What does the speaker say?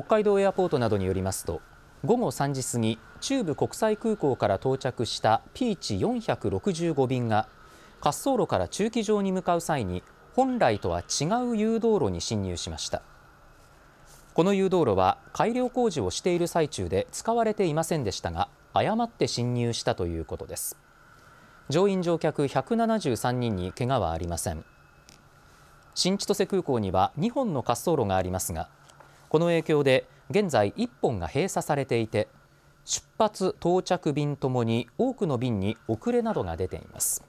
北海道エアポートなどによりますと午後3時過ぎ中部国際空港から到着したピーチ4 6 5便が滑走路から駐機場に向かう際に本来とは違う誘導路に侵入しましたこの誘導路は改良工事をしている最中で使われていませんでしたが誤って侵入したということです乗員乗客173人にけがはありません新千歳空港には2本の滑走路がありますがこの影響で現在1本が閉鎖されていて出発、到着便ともに多くの便に遅れなどが出ています。